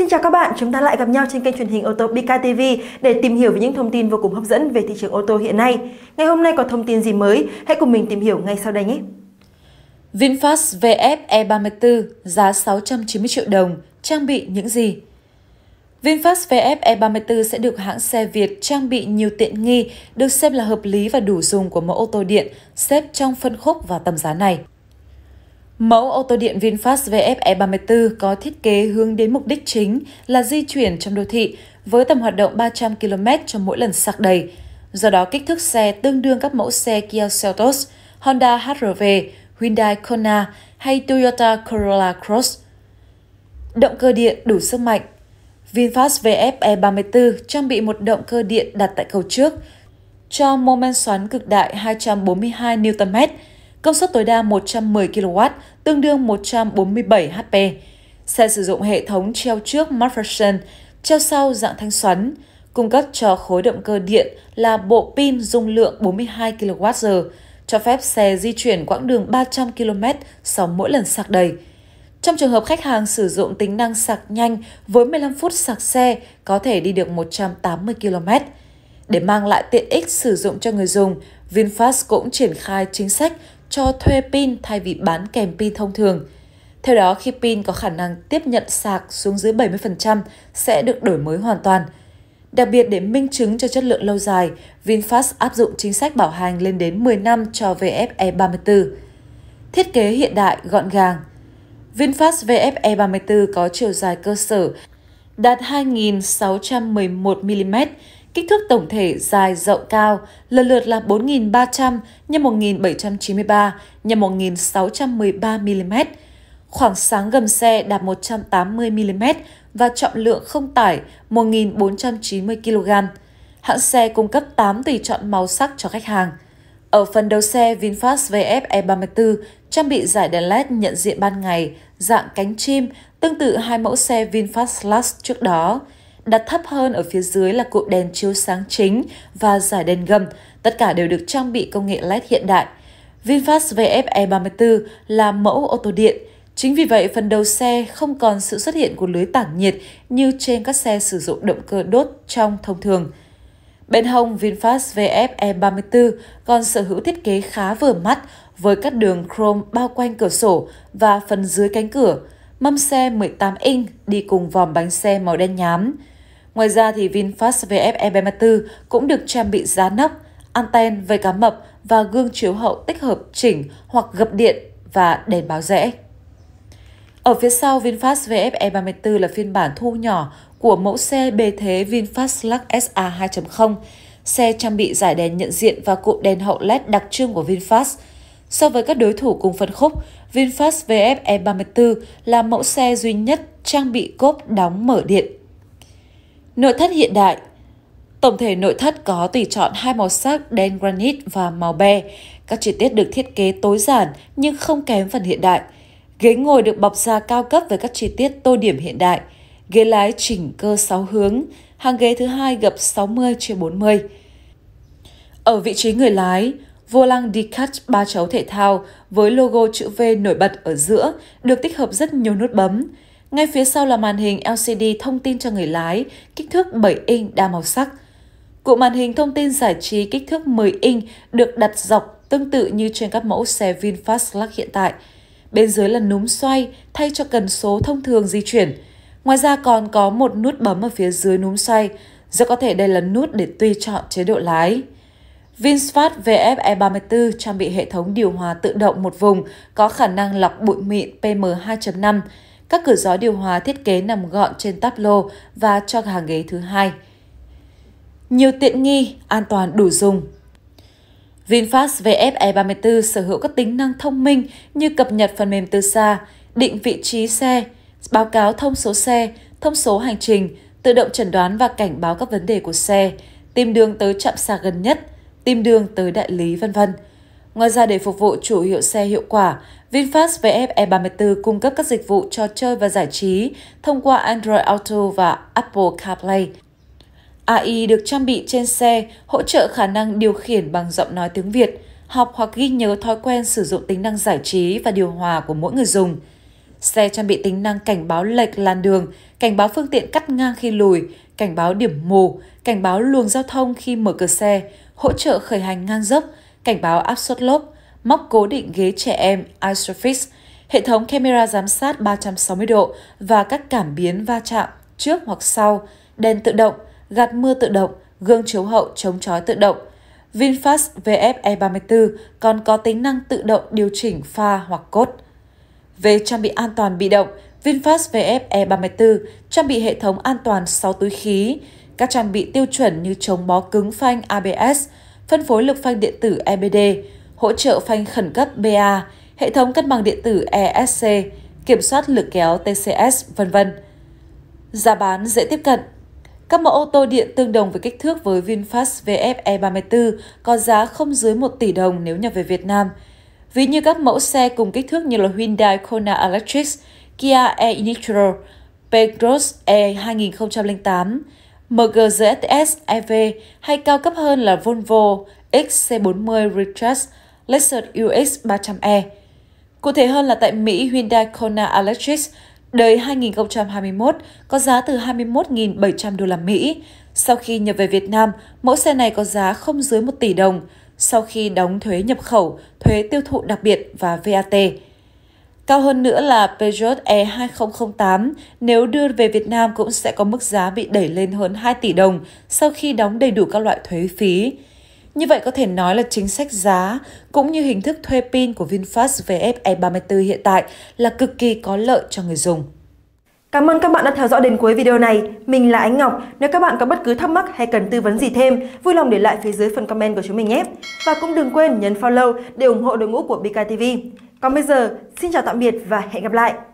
Xin chào các bạn, chúng ta lại gặp nhau trên kênh truyền hình ô tô BKTV để tìm hiểu về những thông tin vô cùng hấp dẫn về thị trường ô tô hiện nay. Ngày hôm nay có thông tin gì mới? Hãy cùng mình tìm hiểu ngay sau đây nhé! VinFast VF E34 giá 690 triệu đồng, trang bị những gì? VinFast VF E34 sẽ được hãng xe Việt trang bị nhiều tiện nghi được xem là hợp lý và đủ dùng của mẫu ô tô điện xếp trong phân khúc và tầm giá này. Mẫu ô tô điện VinFast VFE34 có thiết kế hướng đến mục đích chính là di chuyển trong đô thị với tầm hoạt động 300 km cho mỗi lần sạc đầy. Do đó kích thước xe tương đương các mẫu xe Kia Seltos, Honda HR-V, Hyundai Kona hay Toyota Corolla Cross. Động cơ điện đủ sức mạnh VinFast VFE34 trang bị một động cơ điện đặt tại cầu trước cho mô men xoắn cực đại 242 Nm công suất tối đa 110 kW, tương đương 147 HP. Xe sử dụng hệ thống treo trước MacPherson, treo sau dạng thanh xoắn, cung cấp cho khối động cơ điện là bộ pin dung lượng 42 kWh, cho phép xe di chuyển quãng đường 300 km sau mỗi lần sạc đầy. Trong trường hợp khách hàng sử dụng tính năng sạc nhanh với 15 phút sạc xe có thể đi được 180 km. Để mang lại tiện ích sử dụng cho người dùng, VinFast cũng triển khai chính sách cho thuê pin thay vì bán kèm pin thông thường. Theo đó, khi pin có khả năng tiếp nhận sạc xuống dưới 70% sẽ được đổi mới hoàn toàn. Đặc biệt để minh chứng cho chất lượng lâu dài, VinFast áp dụng chính sách bảo hành lên đến 10 năm cho VFE 34. Thiết kế hiện đại gọn gàng. VinFast VFE 34 có chiều dài cơ sở đạt 2.611 mm, Kích thước tổng thể dài rộng cao lần lượt là 4.300 x 1.793 x 1.613 mm. Khoảng sáng gầm xe đạt 180 mm và trọng lượng không tải 1.490 kg. Hãng xe cung cấp 8 tùy chọn màu sắc cho khách hàng. Ở phần đầu xe, VinFast VF E34 trang bị giải đèn LED nhận diện ban ngày, dạng cánh chim, tương tự hai mẫu xe VinFast Lux trước đó đặt thấp hơn ở phía dưới là cụm đèn chiếu sáng chính và giải đèn gầm, tất cả đều được trang bị công nghệ LED hiện đại. VinFast VF E34 là mẫu ô tô điện, Chính vì vậy, phần đầu xe không còn sự xuất hiện của lưới tản nhiệt như trên các xe sử dụng động cơ đốt trong thông thường. Bên hông VinFast VF E34 còn sở hữu thiết kế khá vừa mắt với các đường chrome bao quanh cửa sổ và phần dưới cánh cửa mâm xe 18 inch đi cùng vòm bánh xe màu đen nhám. Ngoài ra thì VinFast VF E34 cũng được trang bị giá nắp, anten với cá mập và gương chiếu hậu tích hợp chỉnh hoặc gập điện và đèn báo rẽ. Ở phía sau VinFast VF E34 là phiên bản thu nhỏ của mẫu xe bề thế VinFast Lux SA 2.0. Xe trang bị giải đèn nhận diện và cụm đèn hậu LED đặc trưng của VinFast – So với các đối thủ cùng phân khúc, VinFast VF E34 là mẫu xe duy nhất trang bị cốp đóng mở điện. Nội thất hiện đại Tổng thể nội thất có tùy chọn hai màu sắc đen granite và màu be. Các chi tiết được thiết kế tối giản nhưng không kém phần hiện đại. Ghế ngồi được bọc da cao cấp với các chi tiết tô điểm hiện đại. Ghế lái chỉnh cơ 6 hướng, hàng ghế thứ hai gập 60 40. Ở vị trí người lái, Vô lăng Decat ba chấu thể thao với logo chữ V nổi bật ở giữa được tích hợp rất nhiều nút bấm. Ngay phía sau là màn hình LCD thông tin cho người lái, kích thước 7 inch đa màu sắc. Cụ màn hình thông tin giải trí kích thước 10 inch được đặt dọc tương tự như trên các mẫu xe VinFast Lux hiện tại. Bên dưới là núm xoay thay cho cần số thông thường di chuyển. Ngoài ra còn có một nút bấm ở phía dưới núm xoay, rất có thể đây là nút để tùy chọn chế độ lái. VinFast VFE34 trang bị hệ thống điều hòa tự động một vùng có khả năng lọc bụi mịn PM2.5. Các cửa gió điều hòa thiết kế nằm gọn trên táp lô và cho hàng ghế thứ hai. Nhiều tiện nghi, an toàn đủ dùng. VinFast VFE34 sở hữu các tính năng thông minh như cập nhật phần mềm từ xa, định vị trí xe, báo cáo thông số xe, thông số hành trình, tự động chẩn đoán và cảnh báo các vấn đề của xe, tìm đường tới trạm sạc gần nhất – tìm đường tới đại lý vân vân. Ngoài ra để phục vụ chủ hiệu xe hiệu quả, VinFast VF E34 cung cấp các dịch vụ cho chơi và giải trí thông qua Android Auto và Apple CarPlay. AI được trang bị trên xe hỗ trợ khả năng điều khiển bằng giọng nói tiếng Việt, học hoặc ghi nhớ thói quen sử dụng tính năng giải trí và điều hòa của mỗi người dùng. Xe trang bị tính năng cảnh báo lệch làn đường, cảnh báo phương tiện cắt ngang khi lùi, cảnh báo điểm mù, cảnh báo luồng giao thông khi mở cửa xe, hỗ trợ khởi hành ngang dốc, cảnh báo áp suất lốp, móc cố định ghế trẻ em Isofix, hệ thống camera giám sát 360 độ và các cảm biến va chạm trước hoặc sau, đèn tự động, gạt mưa tự động, gương chiếu hậu chống chói tự động. VinFast VF e 34 còn có tính năng tự động điều chỉnh pha hoặc cốt. Về trang bị an toàn bị động, VinFast VF e 34 trang bị hệ thống an toàn 6 túi khí, các trang bị tiêu chuẩn như chống bó cứng phanh ABS, phân phối lực phanh điện tử EBD, hỗ trợ phanh khẩn cấp BA, hệ thống cân bằng điện tử ESC, kiểm soát lực kéo TCS, vân vân. Giá bán dễ tiếp cận. Các mẫu ô tô điện tương đồng với kích thước với VinFast VF E34 có giá không dưới 1 tỷ đồng nếu nhập về Việt Nam. Ví như các mẫu xe cùng kích thước như là Hyundai Kona Electric, Kia e-Nitro, Peugeot E2008, MGZS EV hay cao cấp hơn là Volvo XC40 Recharge Lexus UX 300e. Cụ thể hơn là tại Mỹ, Hyundai Kona Electric đời 2021 có giá từ 21.700 đô la Mỹ. Sau khi nhập về Việt Nam, mẫu xe này có giá không dưới 1 tỷ đồng sau khi đóng thuế nhập khẩu, thuế tiêu thụ đặc biệt và VAT. Cao hơn nữa là Peugeot E2008 nếu đưa về Việt Nam cũng sẽ có mức giá bị đẩy lên hơn 2 tỷ đồng sau khi đóng đầy đủ các loại thuế phí. Như vậy có thể nói là chính sách giá cũng như hình thức thuê pin của VinFast VF E34 hiện tại là cực kỳ có lợi cho người dùng. Cảm ơn các bạn đã theo dõi đến cuối video này. Mình là Ánh Ngọc. Nếu các bạn có bất cứ thắc mắc hay cần tư vấn gì thêm, vui lòng để lại phía dưới phần comment của chúng mình nhé. Và cũng đừng quên nhấn follow để ủng hộ đội ngũ của BKTV. Còn bây giờ, xin chào tạm biệt và hẹn gặp lại!